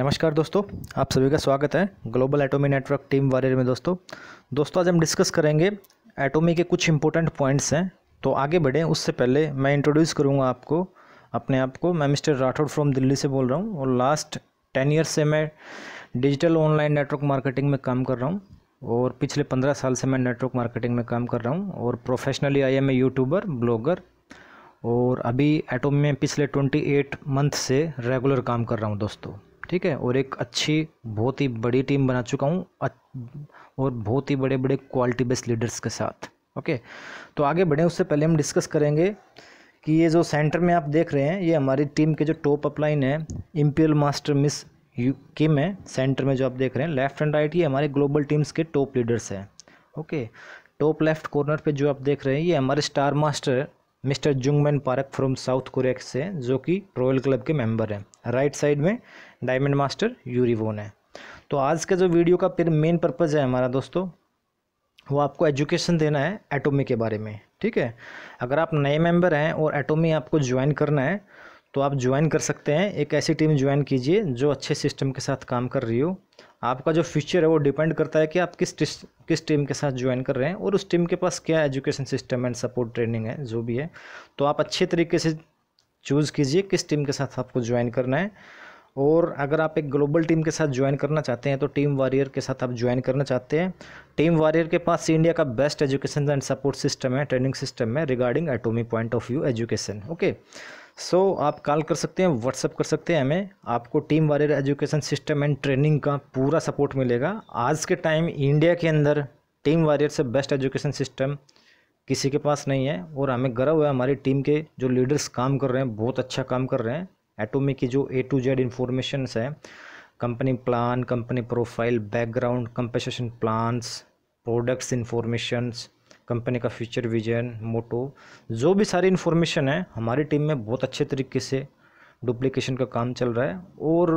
नमस्कार दोस्तों आप सभी का स्वागत है global Atomy network team warrior में दोस्तों दोस्तों आज हम डिस्कस करेंगे एटोमी के कुछ इंपॉर्टेंट पॉइंट्स हैं तो आगे बढ़ें उससे पहले मैं इंट्रोड्यूस करूंगा आपको अपने आप को मैं मिस्टर राठौड़ फ्रॉम दिल्ली से बोल रहा हूँ और लास्ट टेन ईयर्स से मैं डिजिटल ऑनलाइन नेटवर्क मार्केटिंग में काम कर रहा हूँ और पिछले पंद्रह साल से मैं नेटवर्क मार्केटिंग में काम कर रहा हूँ और professionally I am a YouTuber blogger और अभी एटोमी में पिछले एट मंथ से रेगुलर काम कर रहा हूँ दोस्तों ठीक है और एक अच्छी बहुत ही बड़ी टीम बना चुका हूँ और बहुत ही बड़े बड़े क्वालिटी बेस्ड लीडर्स के साथ ओके तो आगे बढ़ें उससे पहले हम डिस्कस करेंगे कि ये जो सेंटर में आप देख रहे हैं ये हमारी टीम के जो टॉप अपलाइन है imperial master miss Yu Kim है सेंटर में जो आप देख रहे हैं लेफ्ट एंड राइट ये हमारे ग्लोबल टीम्स के टॉप लीडर्स हैं ओके टॉप लेफ्ट कॉर्नर पे जो आप देख रहे हैं ये हमारे star master mister Jungman Park from South Korea से जो कि रॉयल क्लब के मेंबर हैं राइट साइड में डायमंड मास्टर यूरीवोन है तो आज का जो वीडियो का फिर मेन पर्पज़ है हमारा दोस्तों वो आपको एजुकेशन देना है एटोमी के बारे में ठीक है अगर आप नए मेंबर हैं और एटोमी आपको ज्वाइन करना है तो आप ज्वाइन कर सकते हैं एक ऐसी टीम ज्वाइन कीजिए जो अच्छे सिस्टम के साथ काम कर रही हो आपका जो फ्यूचर है वो डिपेंड करता है कि आप किस किस टीम के साथ ज्वाइन कर रहे हैं और उस टीम के पास क्या education system and support training है जो भी है तो आप अच्छे तरीके से चूज़ कीजिए किस टीम के साथ आपको ज्वाइन करना है और अगर आप एक ग्लोबल टीम के साथ ज्वाइन करना चाहते हैं तो टीम वारियर के साथ आप ज्वाइन करना चाहते हैं टीम वारियर के पास इंडिया का best education and support system है ट्रेनिंग सिस्टम है regarding Atomy point of view education okay so आप कॉल कर सकते हैं व्हाट्सअप कर सकते हैं हमें आपको team warrior education system and training का पूरा सपोर्ट मिलेगा आज के टाइम इंडिया के अंदर टीम वारियर से बेस्ट एजुकेशन सिस्टम किसी के पास नहीं है और हमें गर्व है हमारी टीम के जो लीडर्स काम कर रहे हैं बहुत अच्छा काम कर रहे हैं एटोमी की जो ए टू जेड इन्फॉर्मेशनस है company plan company profile background compensation plans products informations company का फ्यूचर विजन मोटो जो भी सारी इन्फॉर्मेशन है हमारी टीम में बहुत अच्छे तरीके से डुप्लीकेशन का काम चल रहा है और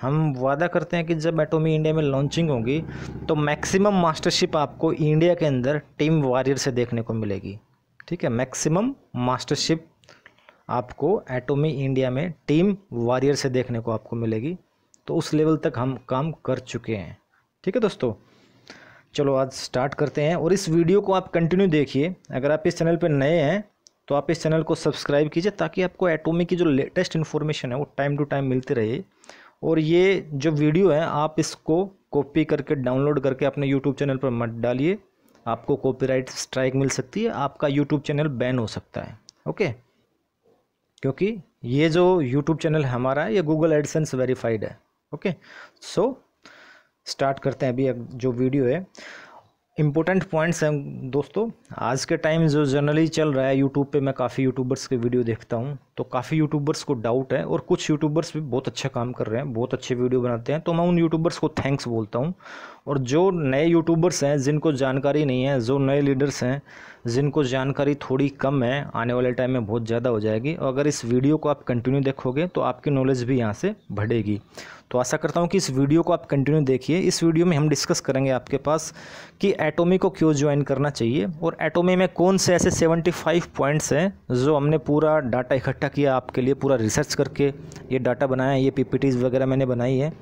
हम वादा करते हैं कि जब एटोमी इंडिया में लॉन्चिंग होगी तो मैक्सिमम मास्टरशिप आपको इंडिया के अंदर टीम वारियर से देखने को मिलेगी ठीक है मैक्सिमम मास्टरशिप आपको एटोमी इंडिया में टीम वारियर से देखने को आपको मिलेगी तो उस लेवल तक हम काम कर चुके हैं ठीक है दोस्तों चलो आज स्टार्ट करते हैं और इस वीडियो को आप कंटिन्यू देखिए अगर आप इस चैनल पर नए हैं तो आप इस चैनल को सब्सक्राइब कीजिए ताकि आपको एटोमी की जो लेटेस्ट इन्फॉर्मेशन है वो टाइम टू टाइम मिलती रहे और ये जो वीडियो है आप इसको कॉपी करके डाउनलोड करके अपने यूट्यूब चैनल पर मत डालिए आपको कॉपीराइट स्ट्राइक मिल सकती है आपका यूट्यूब चैनल बैन हो सकता है ओके क्योंकि ये जो यूट्यूब चैनल हमारा है ये गूगल एडसेंस वेरीफाइड है ओके सो स्टार्ट करते हैं अभी जो वीडियो है इम्पोर्टेंट पॉइंट्स हैं दोस्तों आज के टाइम जो जनरली चल रहा है यूट्यूब पे मैं काफ़ी यूट्यूबर्स के वीडियो देखता हूँ तो काफ़ी यूट्यूबर्स को डाउट है और कुछ यूट्यूबर्स भी बहुत अच्छा काम कर रहे हैं बहुत अच्छे वीडियो बनाते हैं तो मैं उन यूट्यूबर्स को थैंक्स बोलता हूँ और जो नए यूट्यूबर्स हैं जिनको जानकारी नहीं है जो नए लीडर्स हैं जिनको जानकारी थोड़ी कम है आने वाले टाइम में बहुत ज़्यादा हो जाएगी और अगर इस वीडियो को आप कंटिन्यू देखोगे तो आपकी नॉलेज भी यहाँ से बढ़ेगी तो आशा करता हूँ कि इस वीडियो को आप कंटिन्यू देखिए इस वीडियो में हम डिस्कस करेंगे आपके पास कि एटोमी को क्यों ज्वाइन करना चाहिए और एटोमी में कौन से ऐसे 75 पॉइंट्स हैं जो हमने पूरा डाटा इकट्ठा किया आपके लिए पूरा रिसर्च करके ये डाटा बनाया ये पीपीटीज वगैरह मैंने बनाई है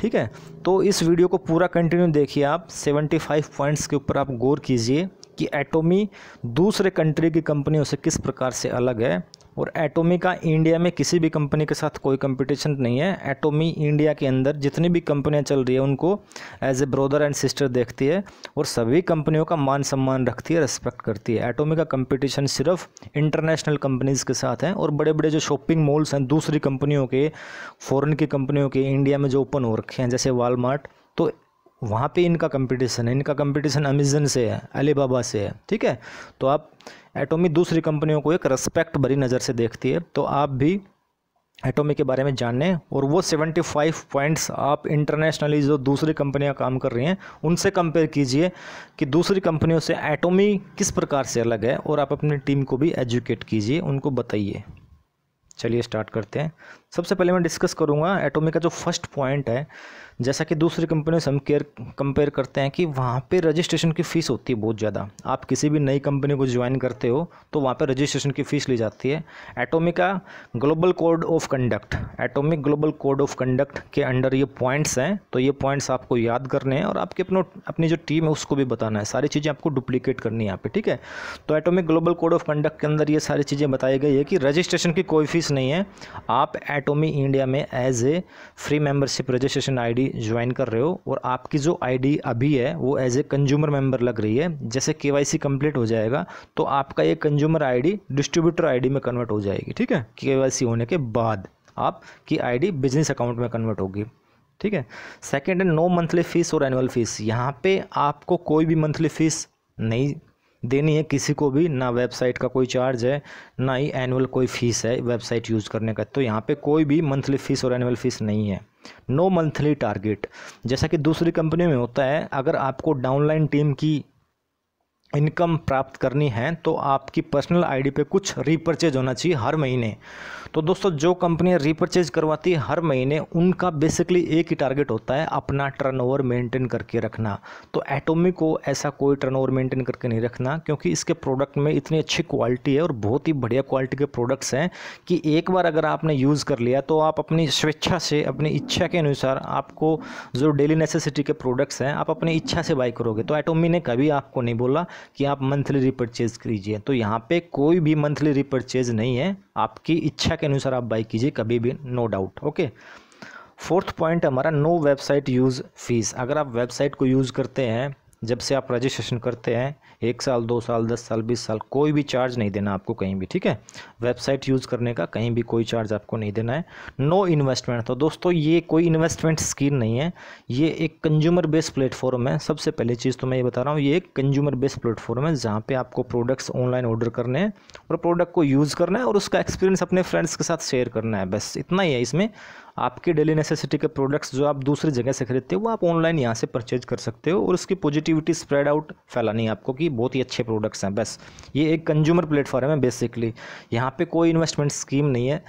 ठीक है तो इस वीडियो को पूरा कंटिन्यू देखिए आप सेवेंटी पॉइंट्स के ऊपर आप गौर कीजिए कि एटोमी दूसरे कंट्री की कंपनियों से किस प्रकार से अलग है और एटोमी का इंडिया में किसी भी कंपनी के साथ कोई कंपटीशन नहीं है एटोमी इंडिया के अंदर जितनी भी कंपनियां चल रही है उनको as a brother and sister देखती है और सभी कंपनियों का मान सम्मान रखती है रेस्पेक्ट करती है एटोमी का कंपटीशन सिर्फ इंटरनेशनल कंपनीज़ के साथ है और बड़े बड़े जो शॉपिंग मॉल्स हैं दूसरी कंपनियों के फ़ॉरन की कंपनियों के इंडिया में जो ओपन हो रखे हैं जैसे वालमार्ट तो वहाँ पे इनका कंपटीशन है इनका कंपटीशन अमेजन से है अलीबाबा से है ठीक है तो आप एटोमी दूसरी कंपनियों को एक रेस्पेक्ट भरी नज़र से देखती है तो आप भी एटोमी के बारे में जानने और वो सेवेंटी फाइव पॉइंट्स आप इंटरनेशनली जो दूसरी कंपनियां काम कर रही हैं उनसे कंपेयर कीजिए कि दूसरी कंपनियों से एटोमी किस प्रकार से अलग है और आप अपनी टीम को भी एजुकेट कीजिए उनको बताइए चलिए स्टार्ट करते हैं सबसे पहले मैं डिस्कस करूँगा एटोमी का जो फर्स्ट पॉइंट है जैसा कि दूसरी कंपनी से हम केयर कंपेयर करते हैं कि वहाँ पे रजिस्ट्रेशन की फ़ीस होती है बहुत ज़्यादा आप किसी भी नई कंपनी को ज्वाइन करते हो तो वहाँ पे रजिस्ट्रेशन की फ़ीस ली जाती है एटोमिका ग्लोबल कोड ऑफ कंडक्ट एटोमिक ग्लोबल कोड ऑफ कंडक्ट के अंडर ये पॉइंट्स हैं तो ये पॉइंट्स आपको याद करने हैं और आपकी अपनों अपनी जो टीम है उसको भी बताना है सारी चीज़ें आपको डुप्लीकेट करनी है यहाँ पर ठीक है तो एटोमिक ग्लोबल कोड ऑफ कंडक्ट के अंदर ये सारी चीज़ें बताई गई है कि रजिस्ट्रेशन की कोई फ़ीस नहीं है आप एटोमी इंडिया में as a free membership registration आई ज्वाइन कर रहे हो और आपकी जो आईडी अभी है वो एज ए कंज्यूमर मेंबर लग रही है जैसे केवाईसी कंप्लीट हो जाएगा तो आपका ये कंज्यूमर आईडी डिस्ट्रीब्यूटर आईडी में कन्वर्ट हो जाएगी ठीक है केवाईसी होने के बाद आपकी आईडी बिजनेस अकाउंट में कन्वर्ट होगी ठीक है सेकेंड है नो मंथली फ़ीस और एनुअल फ़ीस यहाँ पर आपको कोई भी मंथली फ़ीस नहीं देनी है किसी को भी ना वेबसाइट का कोई चार्ज है ना ही एनुअल कोई फ़ीस है वेबसाइट यूज़ करने का तो यहाँ पे कोई भी मंथली फ़ीस और एनुअल फ़ीस नहीं है नो मंथली टारगेट जैसा कि दूसरी कंपनी में होता है अगर आपको डाउनलाइन टीम की इनकम प्राप्त करनी है तो आपकी पर्सनल आईडी पे कुछ रीपरचेज होना चाहिए हर महीने तो दोस्तों जो कंपनियां रीपरचेज करवाती है हर महीने उनका बेसिकली एक ही टारगेट होता है अपना टर्नओवर मेंटेन करके रखना तो एटोमी को ऐसा कोई टर्नओवर मेंटेन करके नहीं रखना क्योंकि इसके प्रोडक्ट में इतनी अच्छी क्वालिटी है और बहुत ही बढ़िया क्वालिटी के प्रोडक्ट्स हैं कि एक बार अगर आपने यूज़ कर लिया तो आप अपनी स्वेच्छा से अपनी इच्छा के अनुसार आपको जो डेली नेसेसिटी के प्रोडक्ट्स हैं आप अपनी इच्छा से बाई करोगे तो एटोमी ने कभी आपको नहीं बोला कि आप मंथली रिपर्चेज कीजिए तो यहाँ पे कोई भी मंथली रिपर्चेज नहीं है आपकी इच्छा के अनुसार आप बाई कीजिए कभी भी no doubt okay fourth point हमारा नो वेबसाइट यूज़ फीस अगर आप वेबसाइट को यूज़ करते हैं जब से आप रजिस्ट्रेशन करते हैं एक साल दो साल दस साल बीस साल कोई भी चार्ज नहीं देना आपको कहीं भी ठीक है वेबसाइट यूज़ करने का कहीं भी कोई चार्ज आपको नहीं देना है नो इन्वेस्टमेंट तो दोस्तों ये कोई इन्वेस्टमेंट स्कीम नहीं है ये एक कंज्यूमर बेस्ड प्लेटफॉर्म है सबसे पहली चीज़ तो मैं ये बता रहा हूँ ये एक कंज्यूमर बेस्ड प्लेटफॉर्म है जहाँ पर आपको प्रोडक्ट्स ऑनलाइन ऑर्डर करने हैं और प्रोडक्ट को यूज़ करना है और उसका एक्सपीरियंस अपने फ्रेंड्स के साथ शेयर करना है बस इतना ही है इसमें आपके डेली नेसेसिटी के प्रोडक्ट्स जो आप दूसरी जगह से खरीदते हो वो आप ऑनलाइन यहाँ से परचेज कर सकते हो और उसकी पॉजिटिविटी स्प्रेड आउट फैलानी है आपको कि कि बहुत ही अच्छे प्रोडक्ट्स हैं बस ये एक कंज्यूमर प्लेटफॉर्म है बेसिकली यहाँ पे कोई इन्वेस्टमेंट स्कीम नहीं है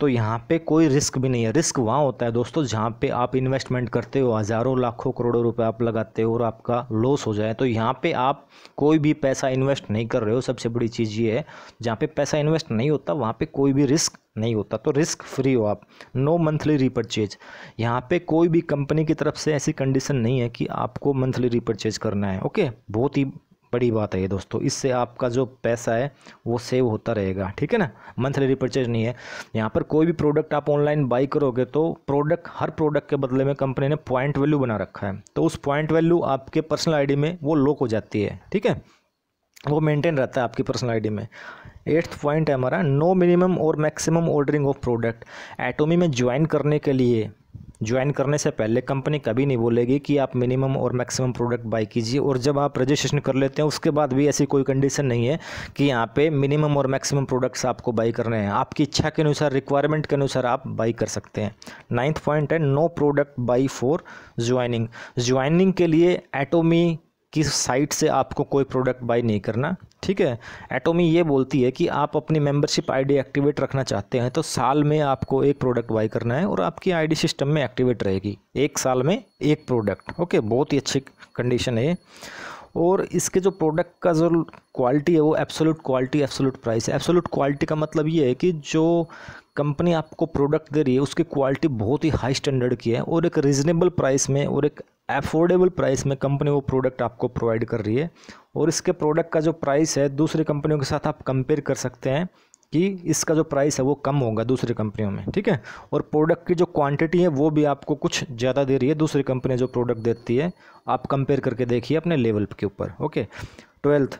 तो यहाँ पे कोई रिस्क भी नहीं है रिस्क वहाँ होता है दोस्तों जहाँ पे आप इन्वेस्टमेंट करते हो हज़ारों लाखों करोड़ों रुपए आप लगाते हो और आपका लॉस हो जाए तो यहाँ पे आप कोई भी पैसा इन्वेस्ट नहीं कर रहे हो सबसे बड़ी चीज़ ये है जहाँ पे पैसा इन्वेस्ट नहीं होता वहाँ पे कोई भी रिस्क नहीं होता तो रिस्क फ्री हो आप नो मंथली रिपर्चेज यहाँ पे कोई भी कंपनी की तरफ से ऐसी कंडीशन नहीं है कि आपको मंथली रिपर्चेज करना है ओके बहुत ही बड़ी बात है ये दोस्तों इससे आपका जो पैसा है वो सेव होता रहेगा ठीक है ना मंथली रिपर्चेज नहीं है यहाँ पर कोई भी प्रोडक्ट आप ऑनलाइन बाई करोगे तो प्रोडक्ट हर प्रोडक्ट के बदले में कंपनी ने पॉइंट वैल्यू बना रखा है तो उस पॉइंट वैल्यू आपके पर्सनल आई में वो लोक हो जाती है ठीक है वो मेंटेन रहता है आपकी पर्सनल आईडी में एट्थ पॉइंट है हमारा नो मिनिमम और maximum ordering of product Atomy में ज्वाइन करने के लिए ज्वाइन करने से पहले कंपनी कभी नहीं बोलेगी कि आप मिनिमम और मैक्सिमम प्रोडक्ट बाई कीजिए और जब आप रजिस्ट्रेशन कर लेते हैं उसके बाद भी ऐसी कोई कंडीशन नहीं है कि यहाँ पे मिनिमम और मैक्सिमम प्रोडक्ट्स आपको बाई करने हैं आपकी इच्छा के अनुसार रिक्वायरमेंट के अनुसार आप बाई कर सकते हैं नाइन्थ पॉइंट है no product buy for joining joining के लिए एटोमी किस साइट से आपको कोई प्रोडक्ट बाई नहीं करना ठीक है एटोमी ये बोलती है कि आप अपनी मेंबरशिप आईडी एक्टिवेट रखना चाहते हैं तो साल में आपको एक प्रोडक्ट बाई करना है और आपकी आईडी सिस्टम में एक्टिवेट रहेगी एक साल में एक प्रोडक्ट ओके बहुत ही अच्छी कंडीशन है और इसके जो प्रोडक्ट का जो क्वालिटी है वो एब्सोलूट क्वालिटी एब्सोलूट प्राइस है एब्सोलूट क्वालिटी का मतलब ये है कि जो कंपनी आपको प्रोडक्ट दे रही है उसकी क्वालिटी बहुत ही हाई स्टैंडर्ड की है और एक रिजनेबल प्राइस में और एक एफोर्डेबल प्राइस में कंपनी वो प्रोडक्ट आपको प्रोवाइड कर रही है और इसके प्रोडक्ट का जो प्राइस है दूसरी कंपनियों के साथ आप कंपेयर कर सकते हैं कि इसका जो प्राइस है वो कम होगा दूसरी कंपनियों में ठीक है और प्रोडक्ट की जो क्वांटिटी है वो भी आपको कुछ ज़्यादा दे रही है दूसरी कंपनी जो प्रोडक्ट देती है आप कंपेयर करके देखिए अपने लेवल के ऊपर okay twelfth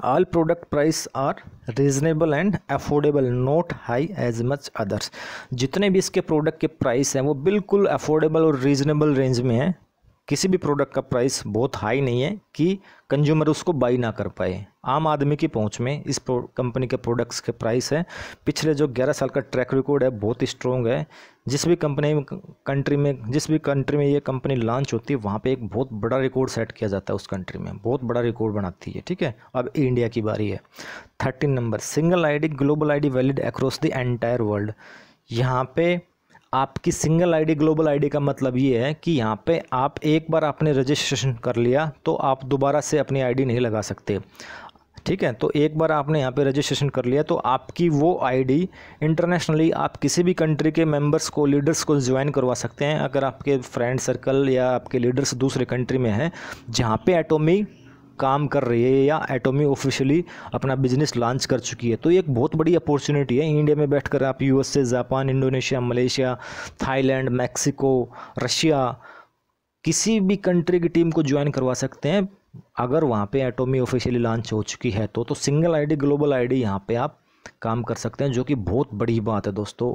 all product price are reasonable and affordable not high as much others जितने भी इसके प्रोडक्ट के प्राइस हैं वो बिल्कुल अफोर्डेबल और रीजनेबल रेंज में हैं किसी भी प्रोडक्ट का प्राइस बहुत हाई नहीं है कि कंज्यूमर उसको बाई ना कर पाए आम आदमी की पहुंच में इस कंपनी के प्रोडक्ट्स के प्राइस है पिछले जो 11 साल का ट्रैक रिकॉर्ड है बहुत स्ट्रॉन्ग है जिस भी कंपनी कंट्री में जिस भी कंट्री में ये कंपनी लॉन्च होती है वहाँ पे एक बहुत बड़ा रिकॉर्ड सेट किया जाता है उस कंट्री में बहुत बड़ा रिकॉर्ड बनाती है ठीक है अब इंडिया की बारी है thirteen number single ID global ID valid across the entire world यहाँ पर आपकी सिंगल आईडी ग्लोबल आईडी का मतलब ये है कि यहाँ पे आप एक बार आपने रजिस्ट्रेशन कर लिया तो आप दोबारा से अपनी आईडी नहीं लगा सकते ठीक है तो एक बार आपने यहाँ पे रजिस्ट्रेशन कर लिया तो आपकी वो आईडी इंटरनेशनली आप किसी भी कंट्री के मेंबर्स को लीडर्स को ज्वाइन करवा सकते हैं अगर आपके फ्रेंड सर्कल या आपके लीडर्स दूसरे कंट्री में हैं जहाँ पे एटोमी काम कर रही है या एटोमी ऑफिशियली अपना बिजनेस लॉन्च कर चुकी है तो ये एक बहुत बड़ी अपॉर्चुनिटी है इंडिया में बैठ कर आप USA Japan Indonesia Malaysia Thailand Mexico Russia किसी भी कंट्री की टीम को ज्वाइन करवा सकते हैं अगर वहाँ पे एटोमी ऑफिशियली लॉन्च हो चुकी है तो तो सिंगल आईडी ग्लोबल आईडी यहाँ पर आप काम कर सकते हैं जो कि बहुत बड़ी बात है दोस्तों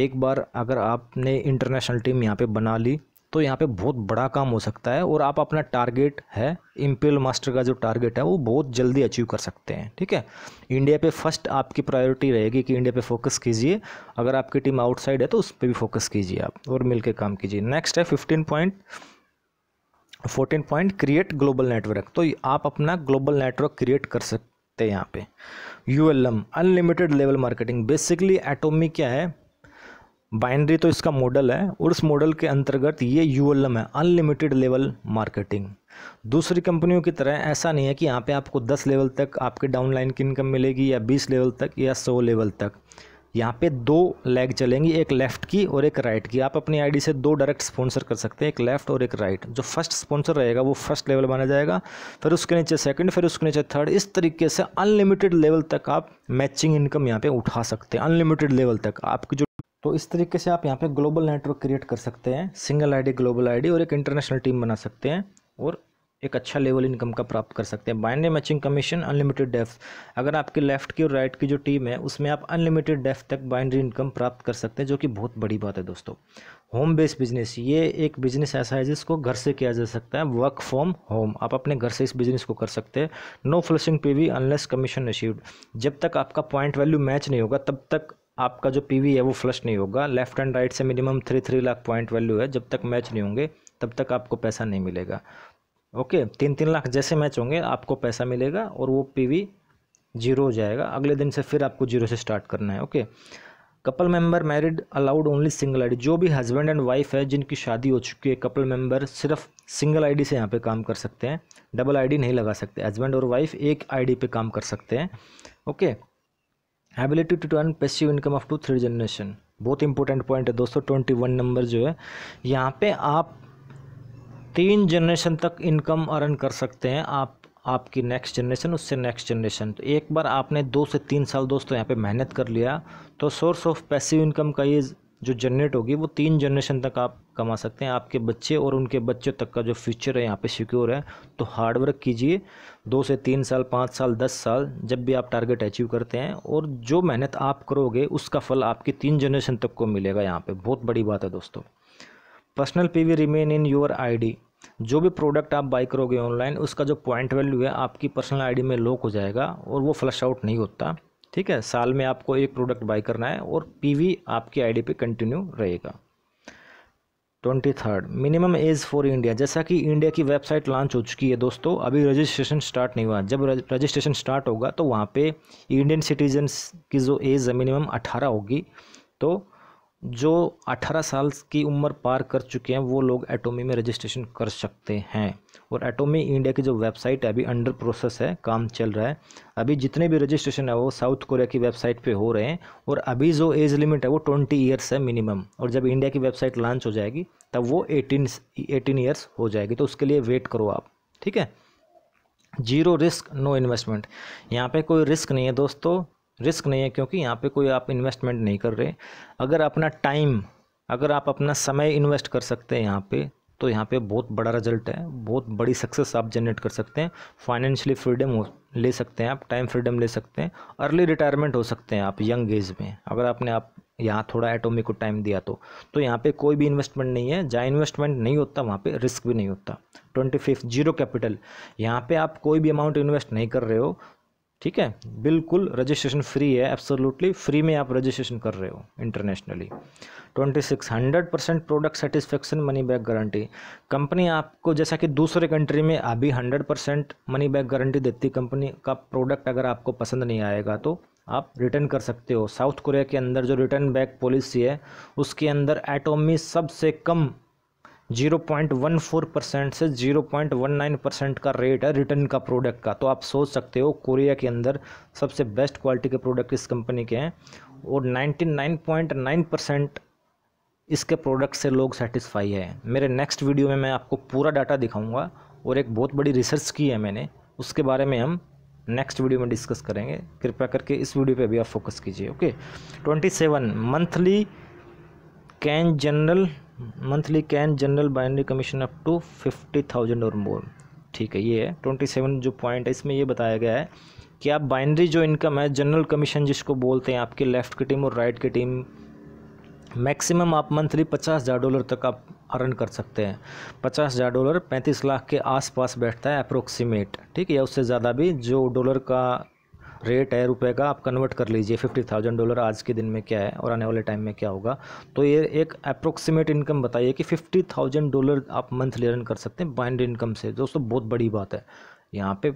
एक बार अगर आपने इंटरनेशनल टीम यहाँ पे बना ली तो यहाँ पे बहुत बड़ा काम हो सकता है और आप अपना टारगेट है इम्पेल मास्टर का जो टारगेट है वो बहुत जल्दी अचीव कर सकते हैं ठीक है इंडिया पे फर्स्ट आपकी प्रायोरिटी रहेगी कि इंडिया पे फोकस कीजिए अगर आपकी टीम आउटसाइड है तो उस पर भी फोकस कीजिए आप और मिलकर काम कीजिए नेक्स्ट है fifteen point fourteen point create global network तो आप अपना ग्लोबल नेटवर्क क्रिएट कर सकते हैं यहाँ पे you unlimited level marketing basically Atomy क्या है बाइनरी तो इसका मॉडल है और उस मॉडल के अंतर्गत ये यूएलएम है अनलिमिटेड लेवल मार्केटिंग दूसरी कंपनियों की तरह ऐसा नहीं है कि यहाँ पे आपको 10 लेवल तक आपके डाउनलाइन की इनकम मिलेगी या 20 लेवल तक या 100 लेवल तक यहाँ पे दो लेग चलेंगी एक लेफ़्ट की और एक राइट की आप अपनी आईडी से दो डायरेक्ट स्पॉन्सर कर सकते हैं एक लेफ़्ट और एक राइट जो फर्स्ट स्पॉन्सर रहेगा वो फर्स्ट लेवल माना जाएगा फिर उसके नीचे सेकंड फिर उसके नीचे थर्ड इस तरीके से अनलिमिटेड लेवल तक आप मैचिंग इनकम यहाँ पे उठा सकते हैं अनलिमिटेड लेवल तक आपकी जो तो इस तरीके से आप यहाँ पे ग्लोबल नेटवर्क क्रिएट कर सकते हैं सिंगल आईडी ग्लोबल आईडी और एक इंटरनेशनल टीम बना सकते हैं और एक अच्छा लेवल इनकम का प्राप्त कर सकते हैं binary matching commission unlimited depth अगर आपकी लेफ्ट की और राइट की जो टीम है उसमें आप अनलिमिटेड डेफ तक बाइनरी इनकम प्राप्त कर सकते हैं जो कि बहुत बड़ी बात है दोस्तों होम बेस बिजनेस ये एक बिजनेस ऐसा है जिसको घर से किया जा सकता है वर्क फ्रॉम होम आप अपने घर से इस बिजनेस को कर सकते हैं नो फ्लशिंग पे भी अनलेस कमीशन अचीव्ड जब तक आपका पॉइंट वैल्यू मैच नहीं होगा तब तक आपका जो पीवी है वो फ्लश नहीं होगा लेफ्ट एंड राइट से minimum three three lakh point value है जब तक मैच नहीं होंगे तब तक आपको पैसा नहीं मिलेगा ओके तीन तीन लाख जैसे मैच होंगे आपको पैसा मिलेगा और वो पीवी जीरो हो जाएगा अगले दिन से फिर आपको जीरो से स्टार्ट करना है okay couple member married allowed only single ID जो भी हस्बैंड एंड वाइफ है जिनकी शादी हो चुकी है कपल मेंबर सिर्फ सिंगल आईडी से यहाँ पे काम कर सकते हैं डबल आईडी नहीं लगा सकते हस्बैंड और वाइफ एक आईडी पे काम कर सकते हैं okay ability to turn passive income of two three generation बहुत इंपॉर्टेंट पॉइंट है दोस्तों ट्वेंटी वन नंबर जो है यहाँ पे आप तीन जनरेशन तक इनकम अर्न कर सकते हैं आप आपकी नेक्स्ट जनरेशन उससे नेक्स्ट जनरेशन तो एक बार आपने दो से तीन साल दोस्तों यहाँ पे मेहनत कर लिया तो सोर्स ऑफ पैसिव इनकम का ये जो जनरेट होगी वो तीन जनरेशन तक आप कमा सकते हैं आपके बच्चे और उनके बच्चों तक का जो फ्यूचर है यहाँ पे सिक्योर है तो हार्ड वर्क कीजिए दो से तीन साल पाँच साल दस साल जब भी आप टारगेट अचीव करते हैं और जो मेहनत आप करोगे उसका फल आपकी तीन जनरेशन तक को मिलेगा यहाँ पर बहुत बड़ी बात है दोस्तों personal P remain in your I जो भी प्रोडक्ट आप बाई करोगे ऑनलाइन उसका जो पॉइंट वैल्यू है आपकी पर्सनल आईडी में लॉक हो जाएगा और वो फ्लश आउट नहीं होता ठीक है साल में आपको एक प्रोडक्ट बाई करना है और पीवी आपकी आईडी पे कंटिन्यू रहेगा twenty third minimum age for India जैसा कि इंडिया की वेबसाइट लॉन्च हो चुकी है दोस्तों अभी रजिस्ट्रेशन स्टार्ट नहीं हुआ जब रजिस्ट्रेशन स्टार्ट होगा तो वहाँ पे इंडियन सिटीजन्स की जो एज है मिनिमम अट्ठारह होगी तो जो 18 साल की उम्र पार कर चुके हैं वो लोग एटोमी में रजिस्ट्रेशन कर सकते हैं और एटोमी इंडिया की जो वेबसाइट है अभी अंडर प्रोसेस है काम चल रहा है अभी जितने भी रजिस्ट्रेशन है वो साउथ कोरिया की वेबसाइट पे हो रहे हैं और अभी जो एज लिमिट है वो ट्वेंटी ईयर्स है मिनिमम और जब इंडिया की वेबसाइट लॉन्च हो जाएगी तब वो एटीन एटीन ईयर्स हो जाएगी तो उसके लिए वेट करो आप ठीक है जीरो रिस्क नो इन्वेस्टमेंट यहाँ पे कोई रिस्क नहीं है दोस्तों रिस्क नहीं है क्योंकि यहाँ पे कोई आप इन्वेस्टमेंट नहीं कर रहे अगर अपना टाइम अगर आप अपना समय इन्वेस्ट कर सकते हैं यहाँ पे तो यहाँ पे बहुत बड़ा रिजल्ट है बहुत बड़ी सक्सेस आप जनरेट कर सकते हैं फाइनेंशियली फ्रीडम ले सकते हैं आप टाइम फ्रीडम ले सकते हैं अर्ली रिटायरमेंट हो सकते हैं आप यंग एज में अगर आपने आप यहाँ थोड़ा एटोमी को टाइम दिया तो तो यहाँ पे कोई भी इन्वेस्टमेंट नहीं है जहाँ इन्वेस्टमेंट नहीं होता वहाँ पे रिस्क भी नहीं होता ट्वेंटी फिफ्थ जीरो कैपिटल यहाँ पे आप कोई भी अमाउंट इन्वेस्ट नहीं कर रहे हो ठीक है बिल्कुल रजिस्ट्रेशन फ्री है एब्सोल्युटली फ्री में आप रजिस्ट्रेशन कर रहे हो internationally twenty six hundred percent product satisfaction money back guarantee company आपको जैसा कि दूसरे कंट्री में अभी hundred percent money back guarantee देती कंपनी का प्रोडक्ट अगर आपको पसंद नहीं आएगा तो आप रिटर्न कर सकते हो साउथ कोरिया के अंदर जो रिटर्न बैक पॉलिसी है उसके अंदर एटोमी सबसे कम 0.14 परसेंट से 0.19 परसेंट का रेट है रिटर्न का प्रोडक्ट का तो आप सोच सकते हो कोरिया के अंदर सबसे बेस्ट क्वालिटी के प्रोडक्ट इस कंपनी के हैं और 99.9 परसेंट इसके प्रोडक्ट से लोग सेटिस्फाई हैं मेरे नेक्स्ट वीडियो में मैं आपको पूरा डाटा दिखाऊंगा और एक बहुत बड़ी रिसर्च की है मैंने उसके बारे में हम नेक्स्ट वीडियो में डिस्कस करेंगे कृपया करके इस वीडियो पे भी आप फोकस कीजिए okay twenty seven monthly can general monthly can general binary commission up to fifty thousand और मोर ठीक है ये है ट्वेंटी सेवन जो पॉइंट है इसमें ये बताया गया है कि आप बाइनरी जो इनकम है जनरल कमीशन जिसको बोलते हैं आपके लेफ़्ट की टीम और राइट की टीम मैक्सिमम आप मंथली पचास हज़ार डॉलर तक आप अर्न कर सकते हैं पचास हज़ार डॉलर पैंतीस लाख के आसपास बैठता है अप्रोक्सीमेट ठीक है या उससे ज़्यादा भी जो डॉलर का रेट है रुपए का आप कन्वर्ट कर लीजिए फिफ्टी थाउजेंड डॉलर आज के दिन में क्या है और आने वाले टाइम में क्या होगा तो ये एक अप्रोक्सीमेट इनकम बताइए कि फिफ्टी थाउजेंड डॉलर आप मंथली अर्न कर सकते हैं बाइंड इनकम से दोस्तों बहुत बड़ी बात है यहाँ पे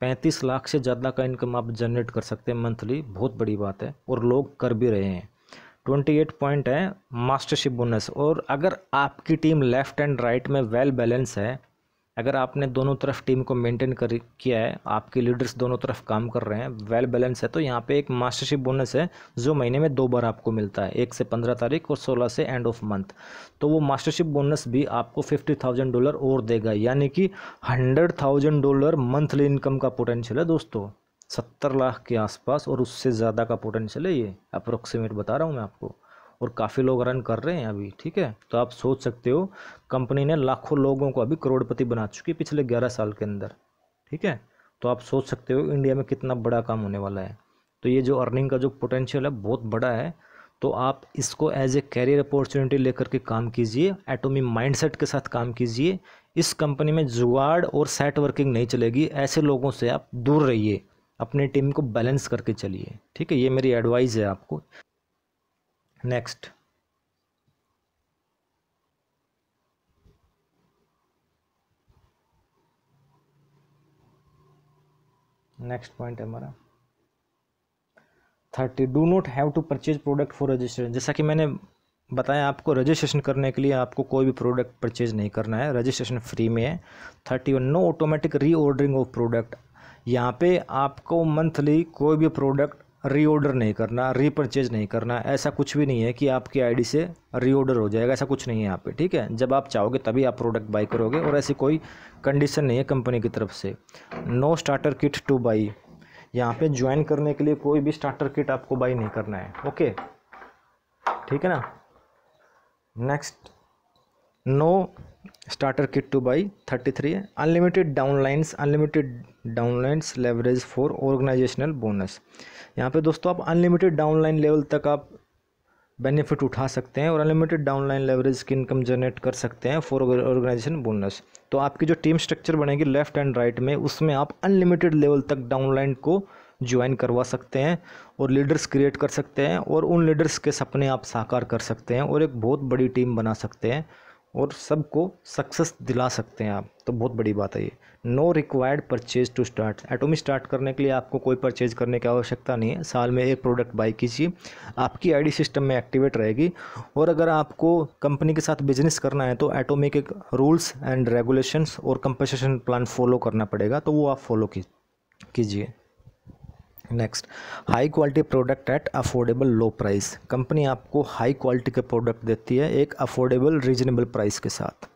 पैंतीस लाख से ज़्यादा का इनकम आप जनरेट कर सकते हैं मंथली बहुत बड़ी बात है और लोग कर भी रहे हैं ट्वेंटी एट पॉइंट है मास्टरशिप बोनस और अगर आपकी टीम लेफ्ट एंड राइट में वेल बैलेंस है अगर आपने दोनों तरफ टीम को मेंटेन कर किया है आपके लीडर्स दोनों तरफ काम कर रहे हैं वेल बैलेंस है तो यहाँ पे एक मास्टरशिप बोनस है जो महीने में दो बार आपको मिलता है एक से पंद्रह तारीख और सोलह से एंड ऑफ मंथ तो वो मास्टरशिप बोनस भी आपको फिफ्टी थाउजेंड डॉलर और देगा यानी कि hundred thousand dollar monthly income का पोटेंशियल है दोस्तों सत्तर लाख के आसपास और उससे ज़्यादा का पोटेंशियल है ये अप्रोक्सीमेट बता रहा हूँ मैं आपको और काफ़ी लोग रन कर रहे हैं अभी ठीक है तो आप सोच सकते हो कंपनी ने लाखों लोगों को अभी करोड़पति बना चुकी है पिछले ग्यारह साल के अंदर ठीक है तो आप सोच सकते हो इंडिया में कितना बड़ा काम होने वाला है तो ये जो अर्निंग का जो पोटेंशियल है बहुत बड़ा है तो आप इसको एज ए कैरियर अपॉर्चुनिटी लेकर के काम कीजिए एटोमी माइंडसेट के साथ काम कीजिए इस कंपनी में जुगाड़ और सेट वर्किंग नहीं चलेगी ऐसे लोगों से आप दूर रहिए अपनी टीम को बैलेंस करके चलिए ठीक है ये मेरी एडवाइस है आपको नेक्स्ट नेक्स्ट पॉइंट है हमारा thirty do not have to purchase product for registration जैसा कि मैंने बताया आपको रजिस्ट्रेशन करने के लिए आपको कोई भी प्रोडक्ट परचेज नहीं करना है रजिस्ट्रेशन फ्री में है thirty one no automatic reordering of product यहाँ पे आपको मंथली कोई भी प्रोडक्ट रीऑर्डर नहीं करना रीपरचेज नहीं करना ऐसा कुछ भी नहीं है कि आपकी आईडी से रीऑर्डर हो जाएगा ऐसा कुछ नहीं है यहाँ पे ठीक है जब आप चाहोगे तभी आप प्रोडक्ट बाई करोगे और ऐसी कोई कंडीशन नहीं है कंपनी की तरफ से no starter kit to buy यहाँ पे ज्वाइन करने के लिए कोई भी स्टार्टर किट आपको बाई नहीं करना है ओके ठीक है ना next no starter kit to buy thirty three unlimited downlines unlimited downlines leverage for organizational bonus यहाँ पे दोस्तों आप अनलिमिटेड डाउनलाइन लेवल तक आप बेनिफिट उठा सकते हैं और अनलिमिटेड डाउनलाइन लेवरेज की इनकम जनरेट कर सकते हैं फॉर ऑर्गेनाइजेशन बोनस तो आपकी जो टीम स्ट्रक्चर बनेगी लेफ्ट एंड राइट में उसमें आप अनलिमिटेड लेवल तक डाउनलाइन को ज्वाइन करवा सकते हैं और लीडर्स क्रिएट कर सकते हैं और उन लीडर्स के सपने आप साकार कर सकते हैं और एक बहुत बड़ी टीम बना सकते हैं और सबको सक्सेस दिला सकते हैं आप तो बहुत बड़ी बात है ये no required purchase to start Atomy start करने के लिए आपको कोई परचेज करने की आवश्यकता नहीं है साल में एक प्रोडक्ट बाई कीजिए आपकी आईडी सिस्टम में एक्टिवेट रहेगी और अगर आपको कंपनी के साथ बिजनेस करना है तो एटोमी के रूल्स एंड रेगुलेशंस और कंपनसेशन प्लान फॉलो करना पड़ेगा तो वो आप फॉलो कीजिए next high quality product at affordable low price company आपको हाई क्वालिटी के प्रोडक्ट देती है एक अफोर्डेबल रीजनेबल प्राइस के साथ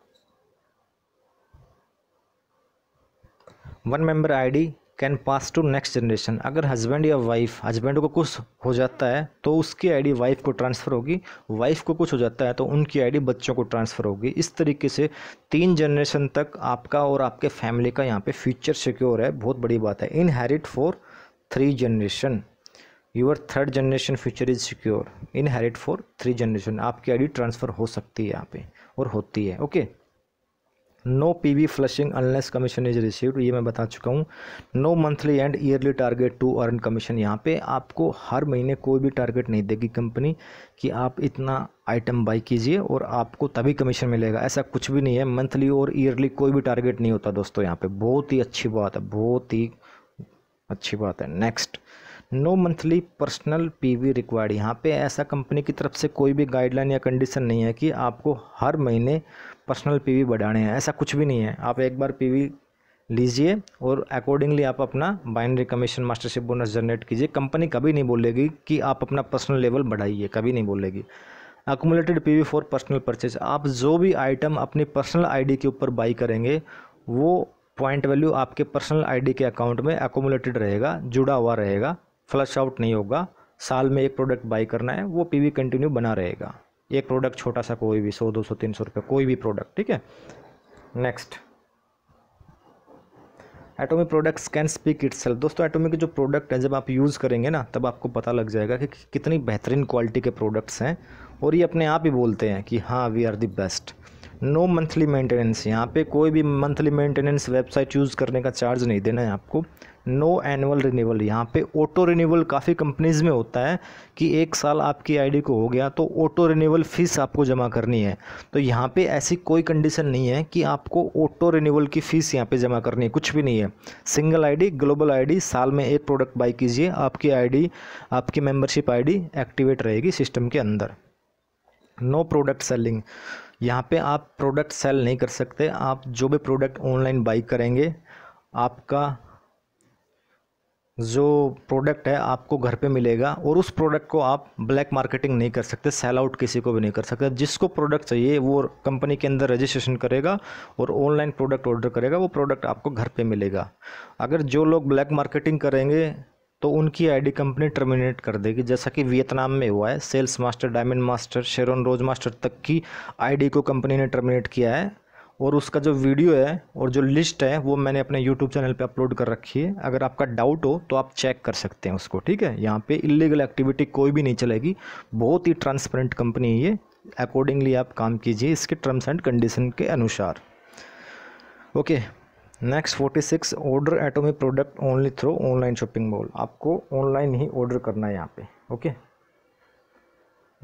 one member ID can pass to next generation अगर हस्बैंड या वाइफ हस्बैंड को कुछ हो जाता है तो उसकी आईडी वाइफ को ट्रांसफ़र होगी वाइफ को कुछ हो जाता है तो उनकी आईडी बच्चों को ट्रांसफ़र होगी इस तरीके से तीन जनरेशन तक आपका और आपके फैमिली का यहाँ पे फ्यूचर सिक्योर है बहुत बड़ी बात है inherit for three generation your third generation future is secure inherit for three generation आपकी आईडी ट्रांसफ़र हो सकती है यहाँ पे और होती है okay no P V flushing unless commission is received ये मैं बता चुका हूँ no monthly and yearly target to earn commission यहाँ पे आपको हर महीने कोई भी टारगेट नहीं देगी कंपनी कि आप इतना आइटम बाई कीजिए और आपको तभी कमीशन मिलेगा ऐसा कुछ भी नहीं है मंथली और ईयरली कोई भी टारगेट नहीं होता दोस्तों यहाँ पे बहुत ही अच्छी बात है बहुत ही अच्छी बात है next no monthly personal PV required यहाँ पे ऐसा कंपनी की तरफ से कोई भी गाइडलाइन या कंडीशन नहीं है कि आपको हर महीने पर्सनल पीवी बढ़ाने हैं ऐसा कुछ भी नहीं है आप एक बार पीवी लीजिए और अकॉर्डिंगली आप अपना binary commission mastership bonus generate कीजिए कंपनी कभी नहीं बोलेगी कि आप अपना पर्सनल लेवल बढ़ाइए कभी नहीं बोलेगी accumulated P V for personal purchase आप जो भी आइटम अपनी पर्सनल डी के ऊपर बाई करेंगे वो पॉइंट वैल्यू आपके पर्सनल आईडी के अकाउंट में एकोमुलेटेड रहेगा जुड़ा हुआ रहेगा फ्लश आउट नहीं होगा साल में एक प्रोडक्ट बाई करना है वो पीवी कंटिन्यू बना रहेगा एक प्रोडक्ट छोटा सा कोई भी सौ दो सौ तीन सौ रुपये कोई भी प्रोडक्ट ठीक है next atomic products can speak itself दोस्तों एटोमिक के जो प्रोडक्ट हैं जब आप यूज़ करेंगे ना तब आपको पता लग जाएगा कि कितनी बेहतरीन क्वालिटी के प्रोडक्ट्स हैं और ये अपने आप ही बोलते हैं कि हाँ we are the best no monthly maintenance यहाँ पे कोई भी मंथली मेंटेनेंस वेबसाइट यूज़ करने का चार्ज नहीं देना है आपको नो एनुअल रिन्यूअल यहाँ पे ऑटो रिन्यूअल काफ़ी कंपनीज़ में होता है कि एक साल आपकी आईडी को हो गया तो ऑटो रिन्यूअल फ़ीस आपको जमा करनी है तो यहाँ पे ऐसी कोई कंडीशन नहीं है कि आपको ऑटो रिन्यूअल की फ़ीस यहाँ पे जमा करनी है कुछ भी नहीं है सिंगल आईडी ग्लोबल आईडी साल में एक प्रोडक्ट बाई कीजिए आपकी आई आपकी मेम्बरशिप आई एक्टिवेट रहेगी सिस्टम के अंदर नो प्रोडक्ट सेलिंग यहाँ पे आप प्रोडक्ट सेल नहीं कर सकते आप जो भी प्रोडक्ट ऑनलाइन बाई करेंगे आपका जो प्रोडक्ट है आपको घर पे मिलेगा और उस प्रोडक्ट को आप ब्लैक मार्केटिंग नहीं कर सकते सेल आउट किसी को भी नहीं कर सकते जिसको प्रोडक्ट चाहिए वो कंपनी के अंदर रजिस्ट्रेशन करेगा और ऑनलाइन प्रोडक्ट ऑर्डर करेगा वो प्रोडक्ट आपको घर पे मिलेगा अगर जो लोग ब्लैक मार्केटिंग करेंगे तो उनकी आईडी कंपनी टर्मिनेट कर देगी जैसा कि वियतनाम में हुआ है sales master diamond master Sharon Rose master तक की आईडी को कंपनी ने टर्मिनेट किया है और उसका जो वीडियो है और जो लिस्ट है वो मैंने अपने यूट्यूब चैनल पे अपलोड कर रखी है अगर आपका डाउट हो तो आप चेक कर सकते हैं उसको ठीक है यहाँ पे इलीगल एक्टिविटी कोई भी नहीं चलेगी बहुत ही ट्रांसपेरेंट कंपनी है ये अकॉर्डिंगली आप काम कीजिए इसके टर्म्स एंड कंडीशन के अनुसार okay next forty six order Atomy product only through online shopping mall आपको ऑनलाइन ही ऑर्डर करना है यहाँ पे ओके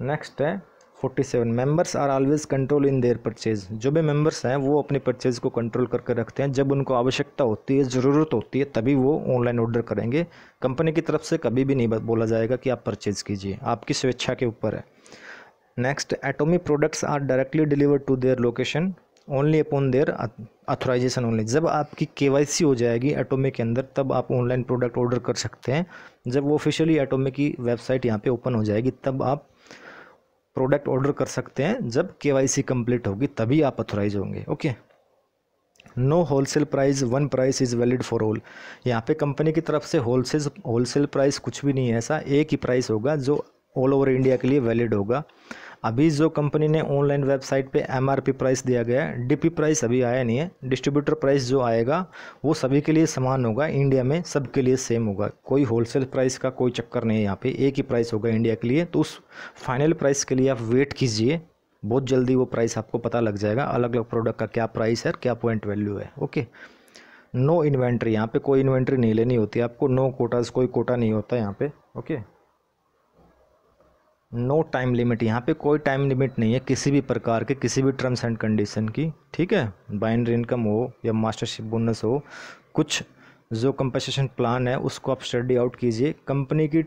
नेक्स्ट है forty seven members are always control in their purchase जो भी मेम्बर्स हैं वो अपने परचेज को कंट्रोल करके रखते हैं जब उनको आवश्यकता होती है ज़रूरत होती है तभी वो ऑनलाइन ऑर्डर करेंगे कंपनी की तरफ से कभी भी नहीं बोला जाएगा कि आप परचेज कीजिए आपकी स्वेच्छा के ऊपर है next Atomy products are directly deliver to their location only upon their authorization only जब आपकी के हो जाएगी एटोमे के अंदर तब आप ऑनलाइन प्रोडक्ट ऑर्डर कर सकते हैं जब वो ऑफिशियली एटोमे की वेबसाइट यहाँ पे ओपन हो जाएगी तब आप प्रोडक्ट ऑर्डर कर सकते हैं जब के वाई सी कंप्लीट होगी तभी आप अथोराइज होंगे okay no wholesale price one price is valid for all यहाँ पे कंपनी की तरफ से होलसेल होलसेल प्राइस कुछ भी नहीं है ऐसा एक ही प्राइस होगा जो ऑल ओवर इंडिया के लिए वैलिड होगा अभी जो कंपनी ने ऑनलाइन वेबसाइट पे एमआरपी प्राइस दिया गया है डीपी प्राइस अभी आया नहीं है डिस्ट्रीब्यूटर प्राइस जो आएगा वो सभी के लिए समान होगा इंडिया में सबके लिए सेम होगा कोई होलसेल प्राइस का कोई चक्कर नहीं है यहाँ पे एक ही प्राइस होगा इंडिया के लिए तो उस फाइनल प्राइस के लिए आप वेट कीजिए बहुत जल्दी वो प्राइस आपको पता लग जाएगा अलग अलग प्रोडक्ट का क्या प्राइस है क्या पॉइंट वैल्यू है ओके नो इन्वेंट्री यहाँ पे कोई इन्वेंट्री नहीं लेनी होती आपको नो कोटाज कोई कोटा नहीं होता यहाँ पे ओके नो टाइम लिमिट यहाँ पे कोई टाइम लिमिट नहीं है किसी भी प्रकार के किसी भी टर्म्स एंड कंडीशन की ठीक है बाइंड्री इनकम हो या मास्टरशिप बोनस हो कुछ जो कंपनसेशन प्लान है उसको आप स्टडी आउट कीजिए कंपनी की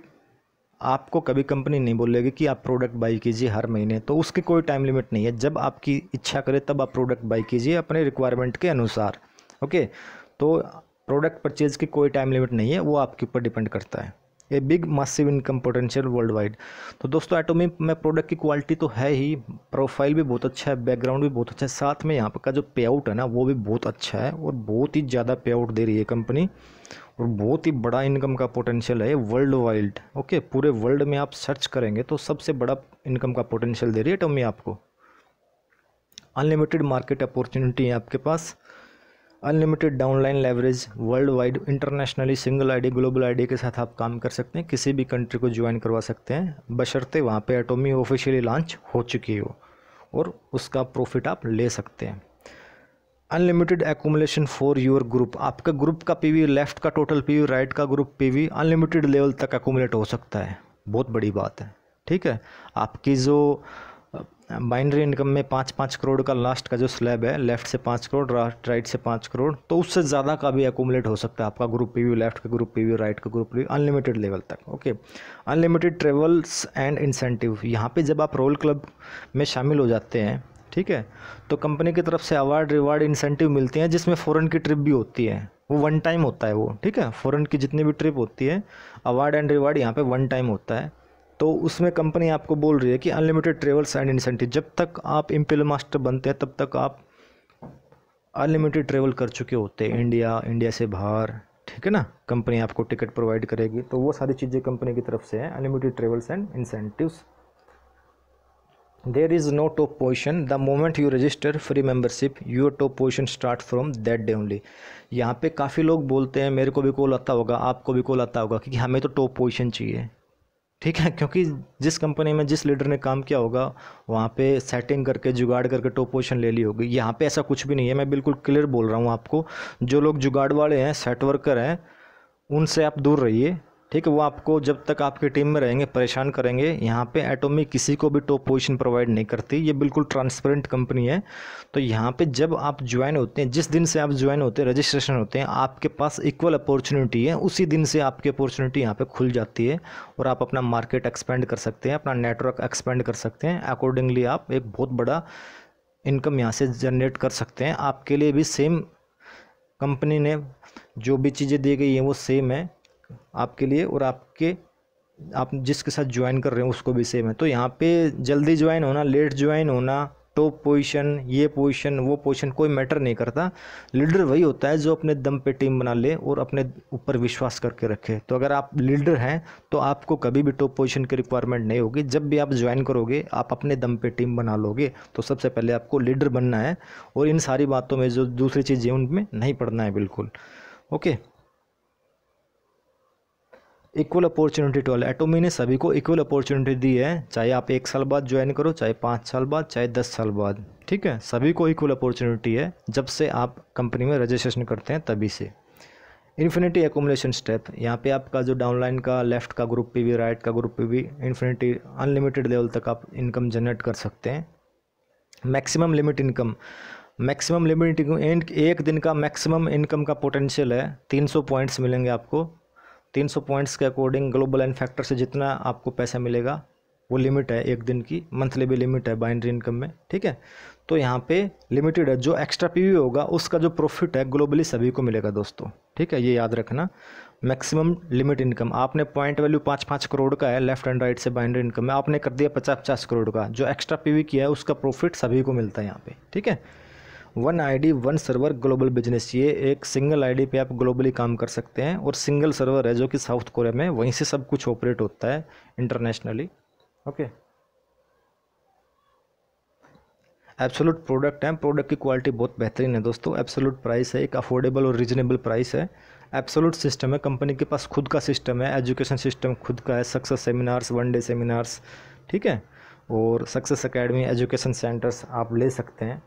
आपको कभी कंपनी नहीं बोलेगी कि आप प्रोडक्ट बाई कीजिए हर महीने तो उसकी कोई टाइम लिमिट नहीं है जब आपकी इच्छा करे तब आप प्रोडक्ट बाई कीजिए अपने रिक्वायरमेंट के अनुसार ओके तो प्रोडक्ट परचेज़ की कोई टाइम लिमिट नहीं है वो आपके ऊपर डिपेंड करता है a big massive income potential worldwide तो दोस्तों एटोमी में प्रोडक्ट की क्वालिटी तो है ही प्रोफाइल भी बहुत अच्छा है बैकग्राउंड भी बहुत अच्छा है साथ में यहाँ पर का जो पे आउट है ना वो भी बहुत अच्छा है और बहुत ही ज़्यादा पे आउट दे रही है कंपनी और बहुत ही बड़ा इनकम का पोटेंशियल है वर्ल्ड वाइड ओके पूरे वर्ल्ड में आप सर्च करेंगे तो सबसे बड़ा इनकम का पोटेंशियल दे रही है एटोमी आपको अनलिमिटेड मार्केट अपॉर्चुनिटी है आपके पास unlimited downline leverage worldwide internationally single ID global ID के साथ आप काम कर सकते हैं किसी भी कंट्री को ज्वाइन करवा सकते हैं बशर्ते वहाँ पे एटोमी ऑफिशियली लॉन्च हो चुकी हो और उसका प्रॉफिट आप ले सकते हैं unlimited accumulation for your group आपका ग्रुप का पी लेफ्ट का टोटल पी राइट का ग्रुप पी अनलिमिटेड लेवल तक एकोमोलेट हो सकता है बहुत बड़ी बात है ठीक है आपकी जो बाइनरी इनकम में पाँच पाँच करोड़ का लास्ट का जो स्लैब है लेफ्ट से पाँच करोड़ राइट से पाँच करोड़ तो उससे ज़्यादा का भी एकोमलेट हो सकता है आपका ग्रुप पी लेफ्ट का ग्रुप पी राइट का ग्रुप पी अनलिमिटेड लेवल तक okay unlimited travels and incentive यहाँ पे जब आप रोल क्लब में शामिल हो जाते हैं ठीक है तो कंपनी की तरफ से अवार्ड रिवार्ड इंसेंटिव मिलते हैं जिसमें फ़ौरन की ट्रिप भी होती है वो वन टाइम होता है वो ठीक है फ़ौरन की जितनी भी ट्रिप होती है अवार्ड एंड रिवार्ड यहाँ पर वन टाइम होता है तो उसमें कंपनी आपको बोल रही है कि अनलिमिटेड ट्रेवल्स एंड इंसेंटिव जब तक आप इम्पिल मास्टर बनते हैं तब तक आप अनलिमिटेड ट्रेवल कर चुके होते हैं इंडिया इंडिया से बाहर ठीक है ना कंपनी आपको टिकट प्रोवाइड करेगी तो वो सारी चीज़ें कंपनी की तरफ से हैं unlimited travels and incentives there is no top position the moment you register free membership your top position start from that day only यहाँ पे काफ़ी लोग बोलते हैं मेरे को भी कॉल आता होगा आपको भी कॉल आता होगा क्योंकि हमें तो टॉप पोजिशन चाहिए ठीक है क्योंकि जिस कंपनी में जिस लीडर ने काम किया होगा वहाँ पे सेटिंग करके जुगाड़ करके टॉप पोजीशन ले ली होगी यहाँ पे ऐसा कुछ भी नहीं है मैं बिल्कुल क्लियर बोल रहा हूँ आपको जो लोग जुगाड़ वाले हैं सेट वर्कर हैं उनसे आप दूर रहिए ठीक है वो आपको जब तक आपकी टीम में रहेंगे परेशान करेंगे यहाँ पे एटोमी किसी को भी टॉप पोजीशन प्रोवाइड नहीं करती ये बिल्कुल ट्रांसपेरेंट कंपनी है तो यहाँ पे जब आप ज्वाइन होते हैं जिस दिन से आप ज्वाइन होते हैं रजिस्ट्रेशन होते हैं आपके पास इक्वल अपॉर्चुनिटी है उसी दिन से आपकी अपॉर्चुनिटी यहाँ पर खुल जाती है और आप अपना मार्केट एक्सपेंड कर सकते हैं अपना नेटवर्क एक्सपेंड कर सकते हैं अकॉर्डिंगली आप एक बहुत बड़ा इनकम यहाँ से जनरेट कर सकते हैं आपके लिए भी सेम कंपनी ने जो भी चीज़ें दी गई हैं वो सेम है आपके लिए और आपके आप जिसके साथ ज्वाइन कर रहे हो उसको भी सेम है तो यहाँ पे जल्दी ज्वाइन होना लेट ज्वाइन होना टॉप पोजीशन ये पोजीशन वो पोजीशन कोई मैटर नहीं करता लीडर वही होता है जो अपने दम पे टीम बना ले और अपने ऊपर विश्वास करके रखे तो अगर आप लीडर हैं तो आपको कभी भी टॉप पोजीशन की रिक्वायरमेंट नहीं होगी जब भी आप ज्वाइन करोगे आप अपने दम पे टीम बना लोगे तो सबसे पहले आपको लीडर बनना है और इन सारी बातों में जो दूसरी चीज़ें उनमें नहीं पड़ना है बिल्कुल okay equal opportunity to all Atomy ने सभी को इक्वल अपॉर्चुनिटी दी है चाहे आप एक साल बाद ज्वाइन करो चाहे पाँच साल बाद चाहे दस साल बाद ठीक है सभी को इक्वल अपॉर्चुनिटी है जब से आप कंपनी में रजिस्ट्रेशन करते हैं तभी से इन्फिनिटी एकोमोलेशन स्टेप यहाँ पे आपका जो डाउनलाइन का लेफ्ट का ग्रुप पे भी राइट का ग्रुप पे भी इन्फिनिटी अनलिमिटेड लेवल तक आप इनकम जनरेट कर सकते हैं maximum limit income maximum limit एक दिन का मैक्सिमम इनकम का पोटेंशियल है तीन सौ पॉइंट्स मिलेंगे आपको तीन सौ पॉइंट्स के अकॉर्डिंग ग्लोबल एंड फैक्टर से जितना आपको पैसा मिलेगा वो लिमिट है एक दिन की मंथली भी लिमिट है बाइंड्री इनकम में ठीक है तो यहाँ पे लिमिटेड है जो एक्स्ट्रा पीवी होगा उसका जो प्रॉफिट है ग्लोबली सभी को मिलेगा दोस्तों ठीक है ये याद रखना मैक्सिमम लिमिट इनकम आपने पॉइंट वैल्यू पाँच पाँच करोड़ का है लेफ्ट एंड राइट से बाइंड्री इनकम में आपने कर दिया पचास पचास करोड़ का जो एक्स्ट्रा वी किया है उसका प्रॉफिट सभी को मिलता है यहाँ पे ठीक है one ID one server global business ये एक सिंगल आईडी पे आप ग्लोबली काम कर सकते हैं और सिंगल सर्वर है जो कि साउथ कोरिया में वहीं से सब कुछ ऑपरेट होता है इंटरनेशनली ओके एब्सोलूट प्रोडक्ट है प्रोडक्ट की क्वालिटी बहुत बेहतरीन है दोस्तों एब्सोलूट प्राइस है एक अफोर्डेबल और रीजनेबल प्राइस है एब्सोलूट सिस्टम है कंपनी के पास खुद का सिस्टम है एजुकेशन सिस्टम खुद का है success seminars one day seminars ठीक है और सक्सेस अकेडमी एजुकेशन सेंटर्स आप ले सकते हैं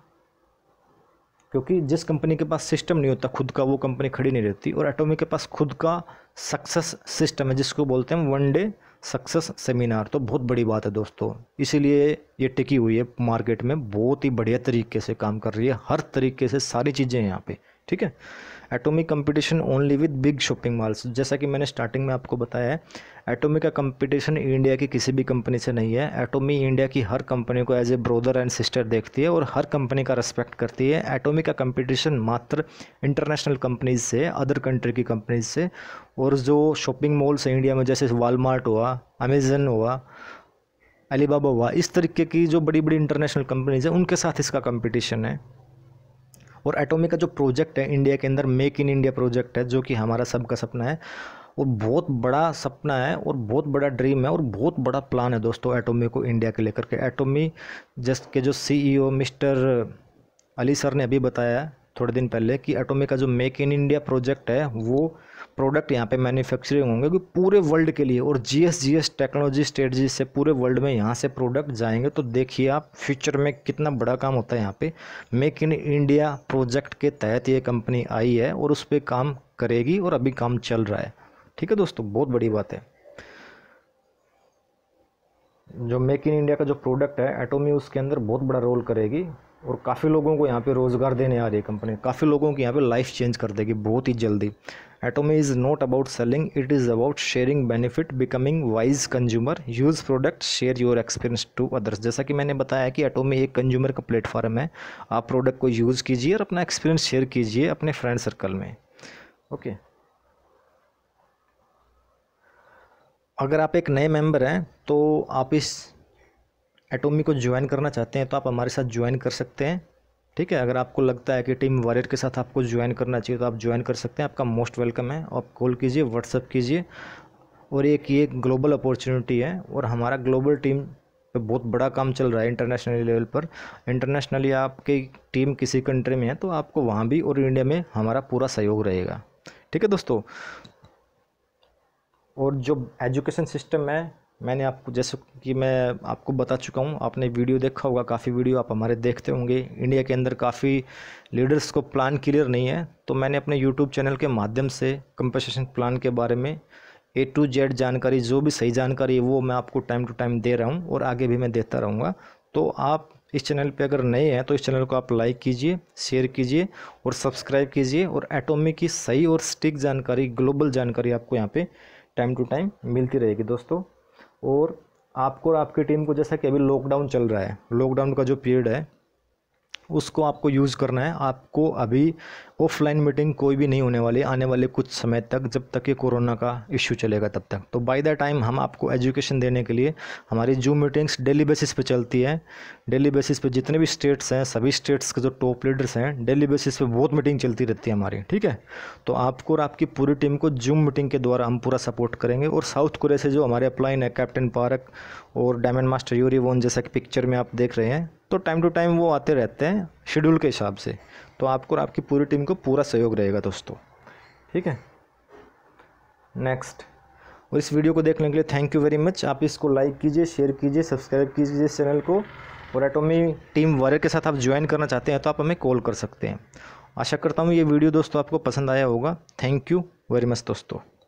क्योंकि जिस कंपनी के पास सिस्टम नहीं होता खुद का वो कंपनी खड़ी नहीं रहती और एटोमी के पास खुद का सक्सेस सिस्टम है जिसको बोलते हैं वन डे सक्सेस सेमिनार तो बहुत बड़ी बात है दोस्तों इसीलिए ये टिकी हुई है मार्केट में बहुत ही बढ़िया तरीके से काम कर रही है हर तरीके से सारी चीज़ें यहाँ पे ठीक है atomic competition only with big shopping malls जैसा कि मैंने स्टार्टिंग में आपको बताया है एटोमी का कंपटीशन इंडिया की किसी भी कंपनी से नहीं है एटोमी इंडिया की हर कंपनी को as a brother and sister देखती है और हर कंपनी का रेस्पेक्ट करती है एटोमी का कंपटीशन मात्र इंटरनेशनल कंपनीज से अदर कंट्री की कंपनीज से और जो शॉपिंग मॉल्स हैं इंडिया में जैसे वालमार्ट हुआ अमेजन हुआ अलीबाबा हुआ इस तरीके की जो बड़ी बड़ी इंटरनेशनल कंपनीज हैं उनके साथ इसका कंपटीशन है और एटोमी का जो प्रोजेक्ट है इंडिया के अंदर मेक इन इंडिया प्रोजेक्ट है जो कि हमारा सबका सपना है और बहुत बड़ा सपना है और बहुत बड़ा ड्रीम है और बहुत बड़ा प्लान है दोस्तों एटोमी को इंडिया के लेकर के एटोमी जस्ट के जो CEO e mister Ali sir ने अभी बताया थोड़े दिन पहले कि एटोमी का जो मेक इन इंडिया प्रोजेक्ट है वो प्रोडक्ट यहाँ पे मैन्युफैक्चरिंग होंगे क्योंकि पूरे वर्ल्ड के लिए और G S G S technology strategy से पूरे वर्ल्ड में यहाँ से प्रोडक्ट जाएंगे तो देखिए आप फ्यूचर में कितना बड़ा काम होता है यहाँ पे मेक इन इंडिया प्रोजेक्ट के तहत ये कंपनी आई है और उस पर काम करेगी और अभी काम चल रहा है ठीक है दोस्तों बहुत बड़ी बात है जो मेक इन इंडिया का जो प्रोडक्ट है एटोमी उसके अंदर बहुत बड़ा रोल करेगी और काफ़ी लोगों को यहाँ पे रोज़गार देने आ रही है कंपनी काफ़ी लोगों की यहाँ पे लाइफ चेंज कर देगी बहुत ही जल्दी Atomy is not about selling it is about sharing benefit becoming wise consumer use product share your experience to others जैसा कि मैंने बताया कि एटोमी एक कंज्यूमर का प्लेटफॉर्म है आप प्रोडक्ट को यूज़ कीजिए और अपना एक्सपीरियंस शेयर कीजिए अपने फ्रेंड सर्कल में ओके okay. अगर आप एक नए मेंबर हैं तो आप इस एटोमी को ज्वाइन करना चाहते हैं तो आप हमारे साथ ज्वाइन कर सकते हैं ठीक है अगर आपको लगता है कि टीम वॉलेट के साथ आपको ज्वाइन करना चाहिए तो आप ज्वाइन कर सकते हैं आपका मोस्ट वेलकम है आप कॉल कीजिए व्हाट्सअप कीजिए और एक ये ग्लोबल अपॉर्चुनिटी है और हमारा ग्लोबल टीम पे बहुत बड़ा काम चल रहा है इंटरनेशनल लेवल पर इंटरनेशनली आपकी टीम किसी कंट्री में है तो आपको वहाँ भी और इंडिया में हमारा पूरा सहयोग रहेगा ठीक है दोस्तों और जो एजुकेशन सिस्टम है मैंने आपको जैसे कि मैं आपको बता चुका हूँ आपने वीडियो देखा होगा काफ़ी वीडियो आप हमारे देखते होंगे इंडिया के अंदर काफ़ी लीडर्स को प्लान क्लियर नहीं है तो मैंने अपने यूट्यूब चैनल के माध्यम से कंपनसेशन प्लान के बारे में ए टू जेड जानकारी जो भी सही जानकारी है वो मैं आपको टाइम टू टाइम दे रहा हूँ और आगे भी मैं देता रहूँगा तो आप इस चैनल पे अगर नए हैं तो इस चैनल को आप लाइक कीजिए शेयर कीजिए और सब्सक्राइब कीजिए और एटोमी की सही और स्टिक जानकारी ग्लोबल जानकारी आपको यहाँ पे टाइम टू टाइम मिलती रहेगी दोस्तों और आपको और आपकी टीम को जैसा कि अभी लॉकडाउन चल रहा है लॉकडाउन का जो पीरियड है उसको आपको यूज़ करना है आपको अभी ऑफलाइन मीटिंग कोई भी नहीं होने वाली आने वाले कुछ समय तक जब तक ये कोरोना का इश्यू चलेगा तब तक तो बाय द टाइम हम आपको एजुकेशन देने के लिए हमारी जूम मीटिंग्स डेली बेसिस पे चलती है डेली बेसिस पे जितने भी स्टेट्स हैं सभी स्टेट्स के जो टॉप लीडर्स हैं डेली बेसिस पे बहुत मीटिंग चलती रहती है हमारी ठीक है तो आपको और आपकी पूरी टीम को जूम मीटिंग के द्वारा हम पूरा सपोर्ट करेंगे और साउथ कोरिया से जो हमारे अपलाइन है कैप्टन पार्क और डायमंड मास्टर यूरी वोन जैसा कि पिक्चर में आप देख रहे हैं तो टाइम टू टाइम वो आते रहते हैं शेड्यूल के हिसाब से तो आपको और आपकी पूरी टीम को पूरा सहयोग रहेगा दोस्तों ठीक है नेक्स्ट और इस वीडियो को देखने के लिए थैंक यू वेरी मच आप इसको लाइक कीजिए शेयर कीजिए सब्सक्राइब कीजिए इस चैनल को और एटोमी टीम वर्क के साथ आप ज्वाइन करना चाहते हैं तो आप हमें कॉल कर सकते हैं आशा करता हूँ ये वीडियो दोस्तों आपको पसंद आया होगा थैंक यू वेरी मच दोस्तों